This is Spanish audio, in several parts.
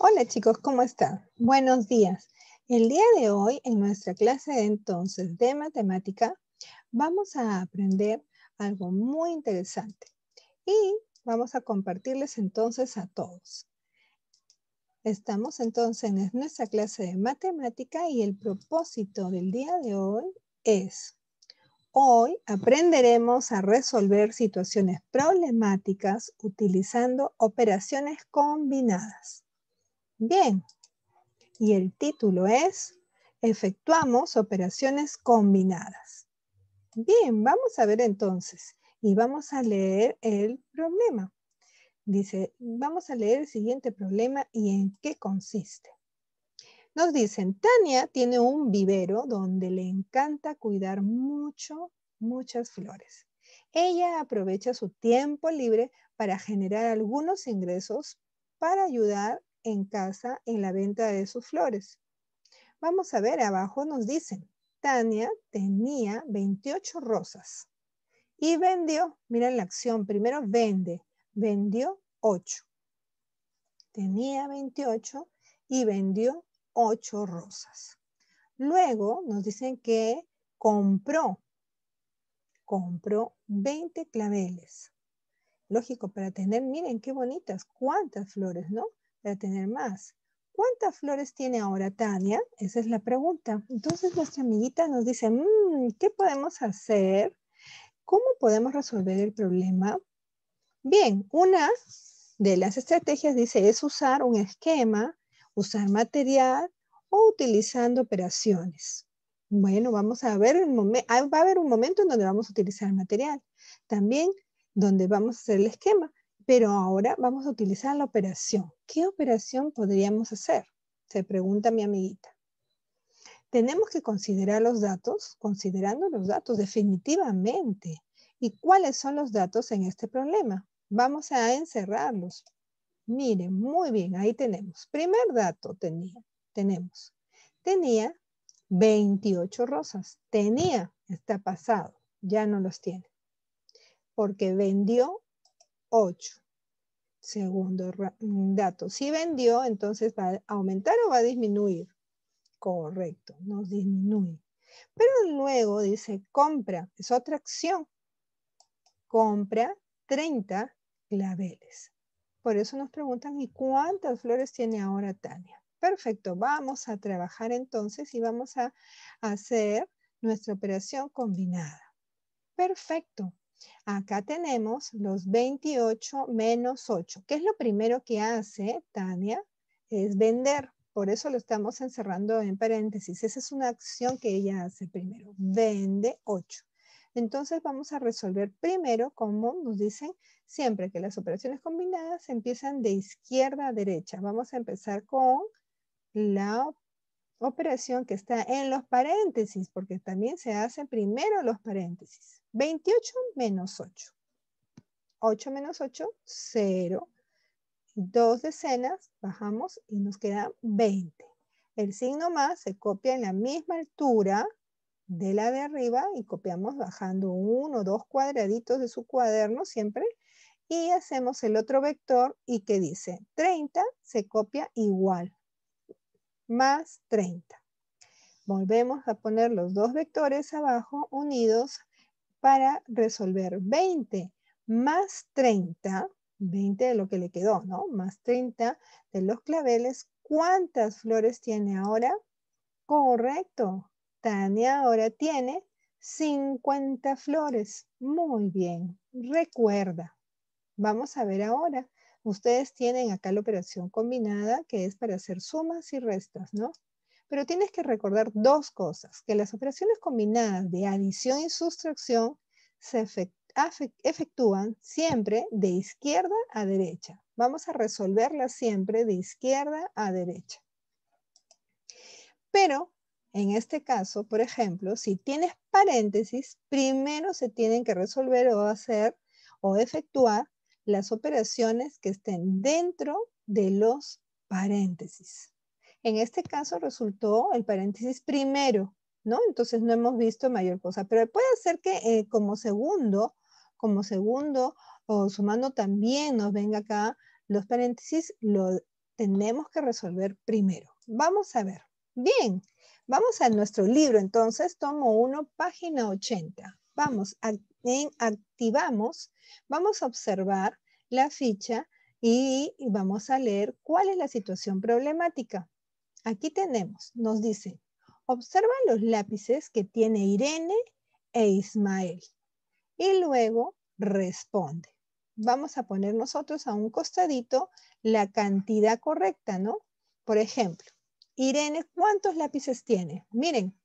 Hola chicos, ¿cómo están? Buenos días. El día de hoy, en nuestra clase de entonces de matemática, vamos a aprender algo muy interesante y vamos a compartirles entonces a todos. Estamos entonces en nuestra clase de matemática y el propósito del día de hoy es, hoy aprenderemos a resolver situaciones problemáticas utilizando operaciones combinadas. Bien. Y el título es Efectuamos operaciones combinadas. Bien, vamos a ver entonces y vamos a leer el problema. Dice, vamos a leer el siguiente problema y en qué consiste. Nos dicen, Tania tiene un vivero donde le encanta cuidar mucho, muchas flores. Ella aprovecha su tiempo libre para generar algunos ingresos para ayudar en casa en la venta de sus flores. Vamos a ver, abajo nos dicen, Tania tenía 28 rosas y vendió, miren la acción, primero vende, vendió 8. Tenía 28 y vendió 8 rosas. Luego nos dicen que compró, compró 20 claveles. Lógico, para tener, miren qué bonitas, cuántas flores, ¿no? para tener más. ¿Cuántas flores tiene ahora Tania? Esa es la pregunta. Entonces nuestra amiguita nos dice, mm, ¿qué podemos hacer? ¿Cómo podemos resolver el problema? Bien, una de las estrategias dice es usar un esquema, usar material o utilizando operaciones. Bueno, vamos a ver ah, va a haber un momento en donde vamos a utilizar material, también donde vamos a hacer el esquema, pero ahora vamos a utilizar la operación. ¿qué operación podríamos hacer? Se pregunta mi amiguita. Tenemos que considerar los datos, considerando los datos definitivamente. ¿Y cuáles son los datos en este problema? Vamos a encerrarlos. Miren, muy bien, ahí tenemos. Primer dato tenía, tenemos. Tenía 28 rosas. Tenía, está pasado, ya no los tiene. Porque vendió 8. Segundo mm, dato, si vendió, entonces va a aumentar o va a disminuir. Correcto, nos disminuye. Pero luego dice compra, es otra acción. Compra 30 claveles. Por eso nos preguntan, ¿y cuántas flores tiene ahora Tania? Perfecto, vamos a trabajar entonces y vamos a hacer nuestra operación combinada. Perfecto, Acá tenemos los 28 menos 8. ¿Qué es lo primero que hace Tania? Es vender. Por eso lo estamos encerrando en paréntesis. Esa es una acción que ella hace primero. Vende 8. Entonces vamos a resolver primero, como nos dicen siempre, que las operaciones combinadas empiezan de izquierda a derecha. Vamos a empezar con la operación que está en los paréntesis, porque también se hacen primero los paréntesis. 28 menos 8. 8 menos 8, 0. Dos decenas, bajamos y nos queda 20. El signo más se copia en la misma altura de la de arriba y copiamos bajando uno o dos cuadraditos de su cuaderno siempre y hacemos el otro vector y que dice 30 se copia igual, más 30. Volvemos a poner los dos vectores abajo unidos para resolver 20 más 30, 20 de lo que le quedó, ¿no? Más 30 de los claveles. ¿Cuántas flores tiene ahora? Correcto. Tania ahora tiene 50 flores. Muy bien. Recuerda. Vamos a ver ahora. Ustedes tienen acá la operación combinada que es para hacer sumas y restas, ¿no? Pero tienes que recordar dos cosas, que las operaciones combinadas de adición y sustracción se efectúan siempre de izquierda a derecha. Vamos a resolverlas siempre de izquierda a derecha. Pero en este caso, por ejemplo, si tienes paréntesis, primero se tienen que resolver o hacer o efectuar las operaciones que estén dentro de los paréntesis. En este caso resultó el paréntesis primero, ¿no? Entonces no hemos visto mayor cosa, pero puede ser que eh, como segundo, como segundo o sumando también nos venga acá los paréntesis, lo tenemos que resolver primero. Vamos a ver. Bien, vamos a nuestro libro entonces, tomo 1, página 80. Vamos, activamos, vamos a observar la ficha y vamos a leer cuál es la situación problemática. Aquí tenemos, nos dice, observa los lápices que tiene Irene e Ismael. Y luego responde. Vamos a poner nosotros a un costadito la cantidad correcta, ¿no? Por ejemplo, Irene, ¿cuántos lápices tiene? Miren,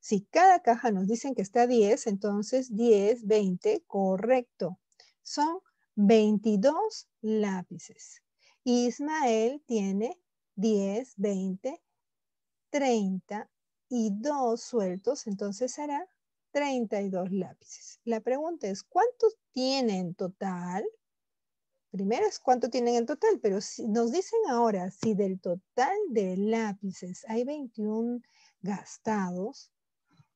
si cada caja nos dicen que está 10, entonces 10, 20, correcto. Son 22 lápices. Ismael tiene 10, 20, 30 y 2 sueltos, entonces será 32 lápices. La pregunta es, ¿cuántos tienen en total? Primero es cuánto tienen en total, pero si nos dicen ahora si del total de lápices hay 21 gastados,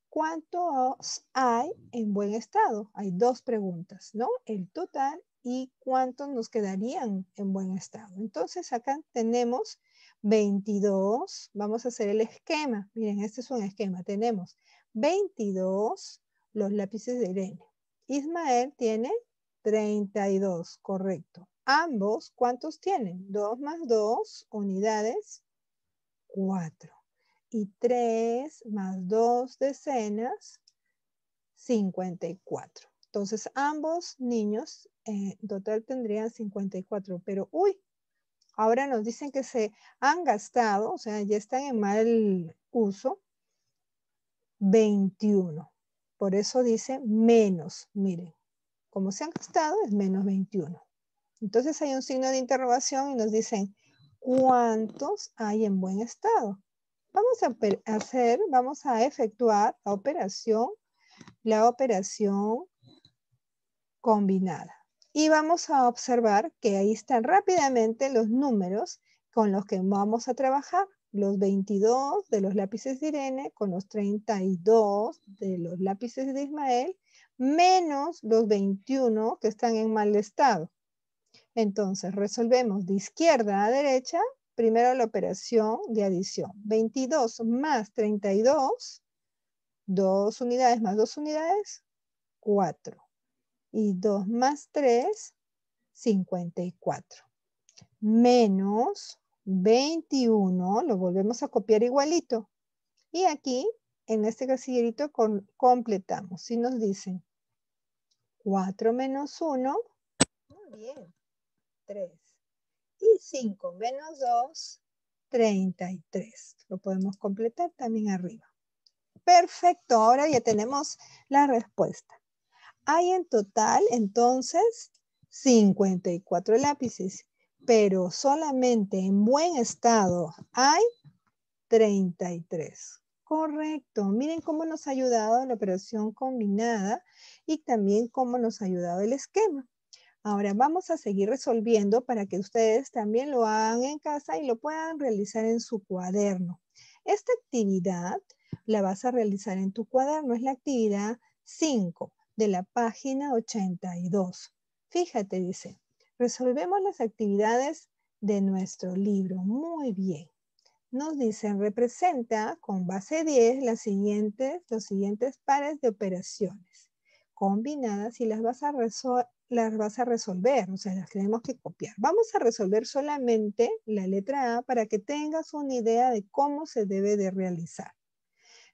¿cuántos hay en buen estado? Hay dos preguntas, ¿no? El total y cuántos nos quedarían en buen estado. Entonces acá tenemos 22, vamos a hacer el esquema. Miren, este es un esquema. Tenemos 22 los lápices de Irene. Ismael tiene 32, correcto. Ambos, ¿cuántos tienen? 2 más 2 unidades, 4. Y 3 más 2 decenas, 54. Entonces, ambos niños eh, en total tendrían 54, pero uy, Ahora nos dicen que se han gastado, o sea, ya están en mal uso, 21. Por eso dice menos, miren, como se han gastado es menos 21. Entonces hay un signo de interrogación y nos dicen cuántos hay en buen estado. Vamos a hacer, vamos a efectuar la operación, la operación combinada. Y vamos a observar que ahí están rápidamente los números con los que vamos a trabajar. Los 22 de los lápices de Irene con los 32 de los lápices de Ismael, menos los 21 que están en mal estado. Entonces, resolvemos de izquierda a derecha, primero la operación de adición. 22 más 32, 2 unidades más 2 unidades, 4 y 2 más 3, 54. Menos 21, lo volvemos a copiar igualito. Y aquí, en este casillerito, completamos. Si nos dicen 4 menos 1, muy bien, 3. Y 5 menos 2, 33. Lo podemos completar también arriba. Perfecto, ahora ya tenemos la respuesta. Hay en total entonces 54 lápices, pero solamente en buen estado hay 33. Correcto. Miren cómo nos ha ayudado la operación combinada y también cómo nos ha ayudado el esquema. Ahora vamos a seguir resolviendo para que ustedes también lo hagan en casa y lo puedan realizar en su cuaderno. Esta actividad la vas a realizar en tu cuaderno. Es la actividad 5 de la página 82. Fíjate, dice, resolvemos las actividades de nuestro libro. Muy bien. Nos dicen, representa con base 10 las siguientes, los siguientes pares de operaciones combinadas y las vas a, las vas a resolver, o sea, las tenemos que copiar. Vamos a resolver solamente la letra A para que tengas una idea de cómo se debe de realizar.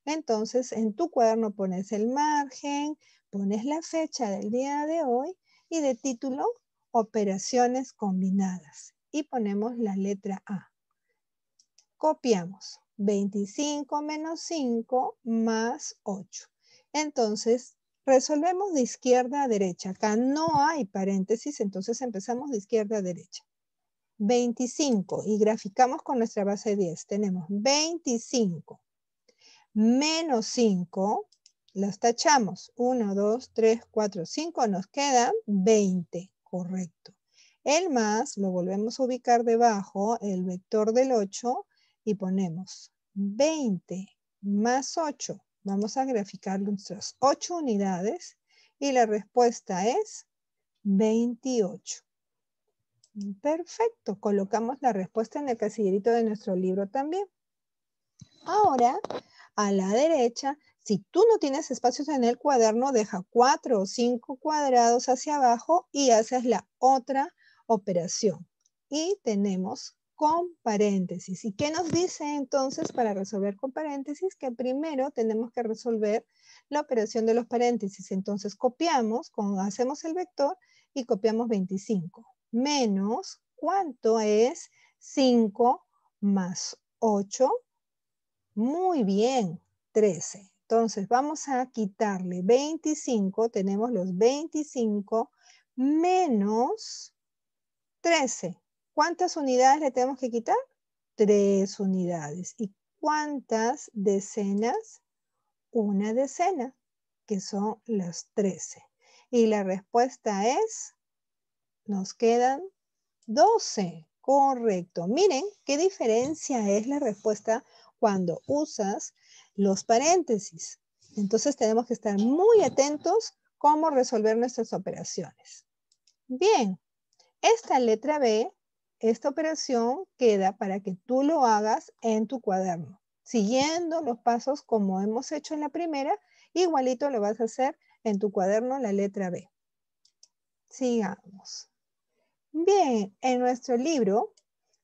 Entonces, en tu cuaderno pones el margen, pones la fecha del día de hoy y de título operaciones combinadas y ponemos la letra A. Copiamos 25 menos 5 más 8. Entonces resolvemos de izquierda a derecha. Acá no hay paréntesis, entonces empezamos de izquierda a derecha. 25 y graficamos con nuestra base 10. Tenemos 25 menos 5 las tachamos. 1, 2, 3, 4, 5. Nos quedan 20. Correcto. El más lo volvemos a ubicar debajo, el vector del 8, y ponemos 20 más 8. Vamos a graficar nuestras 8 unidades y la respuesta es 28. Perfecto, colocamos la respuesta en el casillerito de nuestro libro también. Ahora, a la derecha si tú no tienes espacios en el cuaderno, deja cuatro o cinco cuadrados hacia abajo y haces la otra operación. Y tenemos con paréntesis. ¿Y qué nos dice entonces para resolver con paréntesis? Que primero tenemos que resolver la operación de los paréntesis. Entonces copiamos, con, hacemos el vector y copiamos 25. Menos, ¿cuánto es 5 más 8? Muy bien, 13. Entonces vamos a quitarle 25, tenemos los 25 menos 13. ¿Cuántas unidades le tenemos que quitar? Tres unidades. ¿Y cuántas decenas? Una decena, que son las 13. Y la respuesta es, nos quedan 12. Correcto. Miren qué diferencia es la respuesta cuando usas los paréntesis. Entonces tenemos que estar muy atentos cómo resolver nuestras operaciones. Bien, esta letra B, esta operación queda para que tú lo hagas en tu cuaderno. Siguiendo los pasos como hemos hecho en la primera, igualito lo vas a hacer en tu cuaderno la letra B. Sigamos. Bien, en nuestro libro,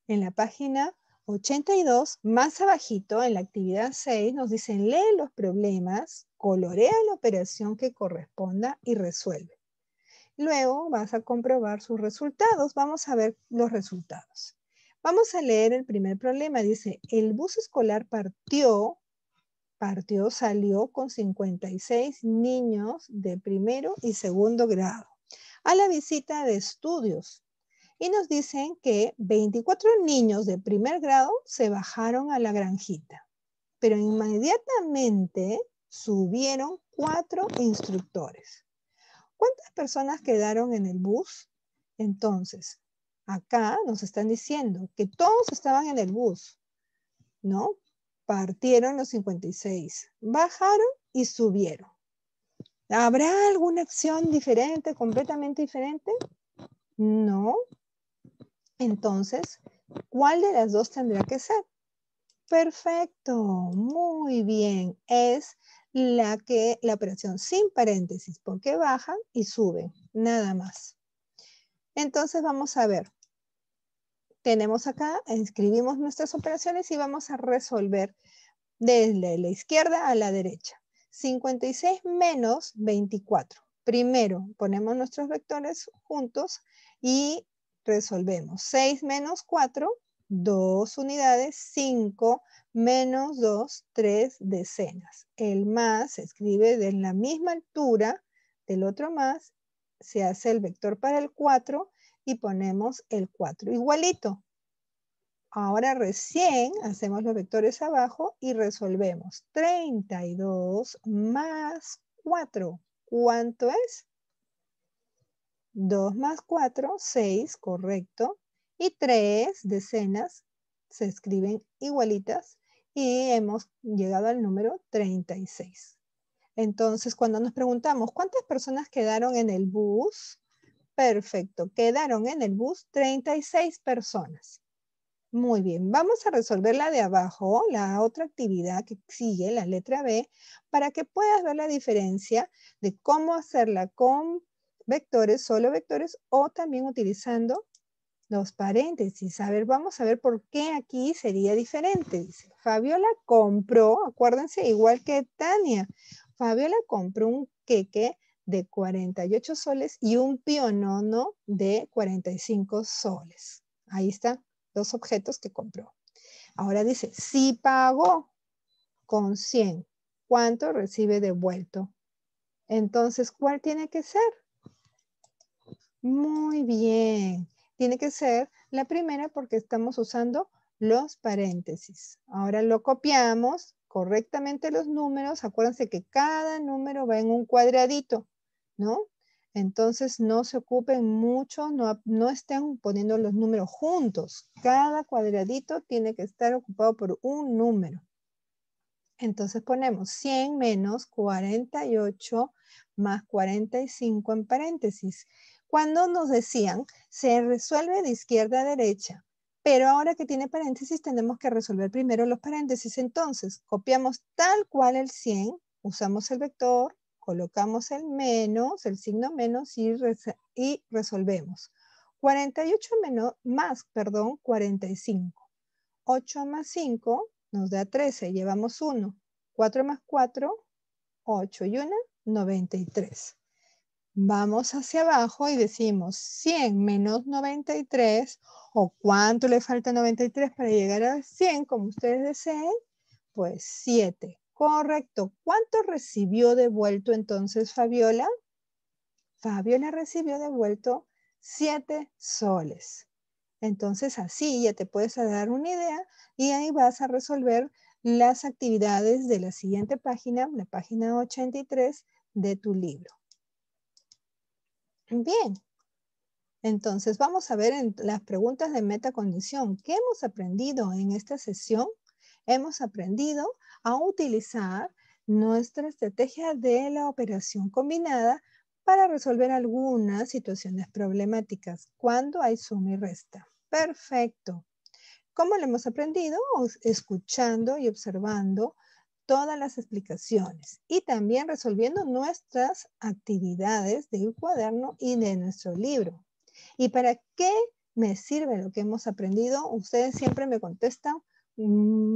en la página 82, más abajito, en la actividad 6, nos dicen lee los problemas, colorea la operación que corresponda y resuelve. Luego vas a comprobar sus resultados. Vamos a ver los resultados. Vamos a leer el primer problema. Dice, el bus escolar partió, partió, salió con 56 niños de primero y segundo grado a la visita de estudios y nos dicen que 24 niños de primer grado se bajaron a la granjita, pero inmediatamente subieron cuatro instructores. ¿Cuántas personas quedaron en el bus? Entonces, acá nos están diciendo que todos estaban en el bus, ¿no? Partieron los 56, bajaron y subieron. ¿Habrá alguna acción diferente, completamente diferente? No, entonces, ¿cuál de las dos tendrá que ser? Perfecto, muy bien. Es la, que, la operación sin paréntesis, porque bajan y suben, nada más. Entonces vamos a ver. Tenemos acá, escribimos nuestras operaciones y vamos a resolver desde la izquierda a la derecha. 56 menos 24. Primero ponemos nuestros vectores juntos y resolvemos. 6 menos 4, 2 unidades, 5 menos 2, 3 decenas. El más se escribe de la misma altura del otro más, se hace el vector para el 4 y ponemos el 4 igualito. Ahora recién hacemos los vectores abajo y resolvemos. 32 más 4. ¿Cuánto es? 2 más 4, 6, correcto. Y 3 decenas se escriben igualitas y hemos llegado al número 36. Entonces, cuando nos preguntamos, ¿cuántas personas quedaron en el bus? Perfecto, quedaron en el bus 36 personas. Muy bien, vamos a resolver la de abajo, la otra actividad que sigue, la letra B, para que puedas ver la diferencia de cómo hacer la, vectores, solo vectores, o también utilizando los paréntesis. A ver, vamos a ver por qué aquí sería diferente. Dice, Fabiola compró, acuérdense, igual que Tania, Fabiola compró un queque de 48 soles y un pionono de 45 soles. Ahí están los objetos que compró. Ahora dice, si pagó con 100, ¿cuánto recibe devuelto? Entonces, ¿cuál tiene que ser? Muy bien. Tiene que ser la primera porque estamos usando los paréntesis. Ahora lo copiamos correctamente los números. Acuérdense que cada número va en un cuadradito, ¿no? Entonces no se ocupen mucho, no, no estén poniendo los números juntos. Cada cuadradito tiene que estar ocupado por un número. Entonces ponemos 100 menos 48 más 45 en paréntesis. Cuando nos decían, se resuelve de izquierda a derecha, pero ahora que tiene paréntesis tenemos que resolver primero los paréntesis. Entonces, copiamos tal cual el 100, usamos el vector, colocamos el menos, el signo menos y, resolvemos. 48 menos, más, perdón, 45. 8 más 5 nos da 13, llevamos 1. 4 más 4, 8 y 1, 93 vamos hacia abajo y decimos 100 menos 93 o cuánto le falta 93 para llegar a 100, como ustedes deseen, pues 7. Correcto. ¿Cuánto recibió devuelto entonces Fabiola? Fabiola recibió devuelto 7 soles. Entonces así ya te puedes dar una idea y ahí vas a resolver las actividades de la siguiente página, la página 83 de tu libro. Bien. Entonces vamos a ver las preguntas de metacondición. ¿Qué hemos aprendido en esta sesión? Hemos aprendido a utilizar nuestra estrategia de la operación combinada para resolver algunas situaciones problemáticas cuando hay suma y resta. Perfecto. ¿Cómo lo hemos aprendido? Escuchando y observando todas las explicaciones y también resolviendo nuestras actividades del cuaderno y de nuestro libro. ¿Y para qué me sirve lo que hemos aprendido? Ustedes siempre me contestan mm,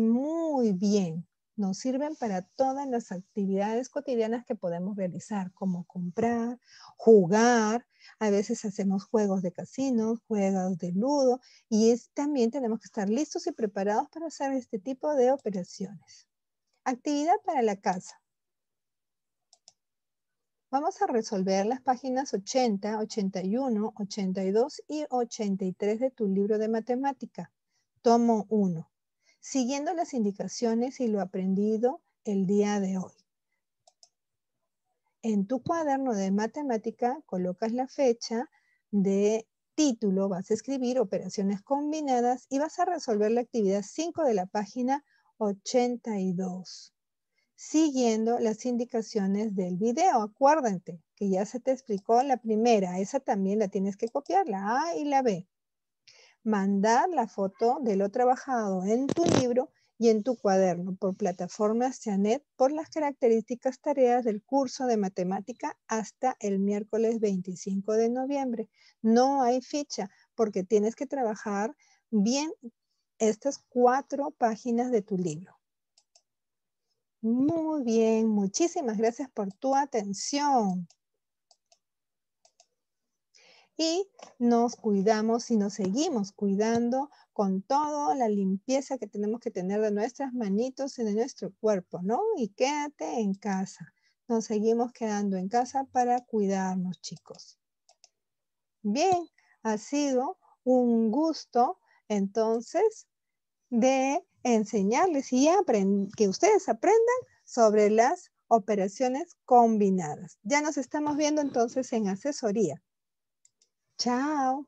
muy bien. Nos sirven para todas las actividades cotidianas que podemos realizar, como comprar, jugar. A veces hacemos juegos de casino, juegos de ludo y también tenemos que estar listos y preparados para hacer este tipo de operaciones. Actividad para la casa. Vamos a resolver las páginas 80, 81, 82 y 83 de tu libro de matemática, tomo 1, siguiendo las indicaciones y lo aprendido el día de hoy. En tu cuaderno de matemática colocas la fecha de título, vas a escribir operaciones combinadas y vas a resolver la actividad 5 de la página 82. Siguiendo las indicaciones del video, acuérdate que ya se te explicó la primera, esa también la tienes que copiar, la A y la B. Mandar la foto de lo trabajado en tu libro y en tu cuaderno por plataformas Cianet por las características tareas del curso de matemática hasta el miércoles 25 de noviembre. No hay ficha porque tienes que trabajar bien estas cuatro páginas de tu libro. Muy bien, muchísimas gracias por tu atención. Y nos cuidamos y nos seguimos cuidando con toda la limpieza que tenemos que tener de nuestras manitos y de nuestro cuerpo, ¿no? Y quédate en casa. Nos seguimos quedando en casa para cuidarnos, chicos. Bien, ha sido un gusto entonces de enseñarles y que ustedes aprendan sobre las operaciones combinadas. Ya nos estamos viendo entonces en asesoría. Chao.